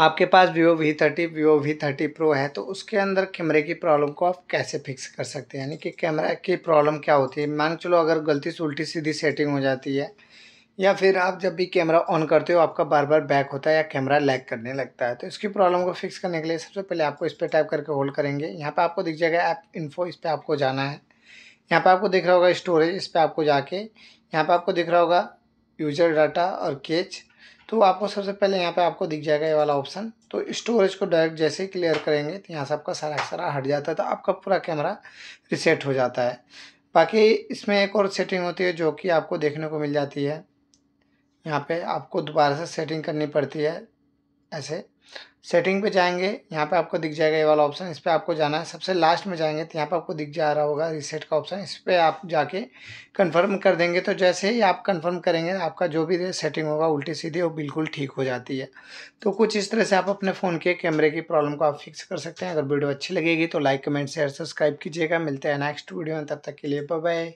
आपके पास Vivo V thirty Vivo V thirty pro है तो उसके अंदर कैमरे की प्रॉब्लम को आप कैसे फिक्स कर सकते हैं यानी कि कैमरा की प्रॉब्लम क्या होती है मान चलो अगर गलती से उल्टी सीधी सेटिंग हो जाती है या फिर आप जब भी कैमरा ऑन करते हो आपका बार बार बैक होता है या कैमरा लैग करने लगता है तो इसकी प्रॉब्लम को फिक्स करने के लिए सबसे पहले आपको इस पर टाइप करके होल्ड करेंगे यहाँ पर आपको दिख जाएगा ऐप इन्फो इस पर आपको जाना है यहाँ पर आपको दिख रहा होगा स्टोरेज इस पर आपको जाके यहाँ पर आपको दिख रहा होगा यूजर डाटा और केच तो आपको सबसे पहले यहाँ पे आपको दिख जाएगा ये वाला ऑप्शन तो स्टोरेज को डायरेक्ट जैसे ही क्लियर करेंगे तो यहाँ से आपका सारा सारा हट जाता है तो आपका पूरा कैमरा रिसेट हो जाता है बाकी इसमें एक और सेटिंग होती है जो कि आपको देखने को मिल जाती है यहाँ पर आपको दोबारा से सेटिंग करनी पड़ती है ऐसे सेटिंग पे जाएंगे यहाँ पे आपको दिख जाएगा ये वाला ऑप्शन इस पर आपको जाना है सबसे लास्ट में जाएंगे तो यहाँ पे आपको दिख जा रहा होगा रीसेट का ऑप्शन इस पर आप जाके कंफर्म कर देंगे तो जैसे ही आप कंफर्म करेंगे आपका जो भी सेटिंग होगा उल्टी सीधी वो बिल्कुल ठीक हो जाती है तो कुछ इस तरह से आप अपने फ़ोन के कैमरे की प्रॉब्लम को आप फिक्स कर सकते हैं अगर वीडियो अच्छी लगेगी तो लाइक कमेंट शेयर सब्सक्राइब कीजिएगा मिलते हैं नेक्स्ट वीडियो में तब तक के लिए बाय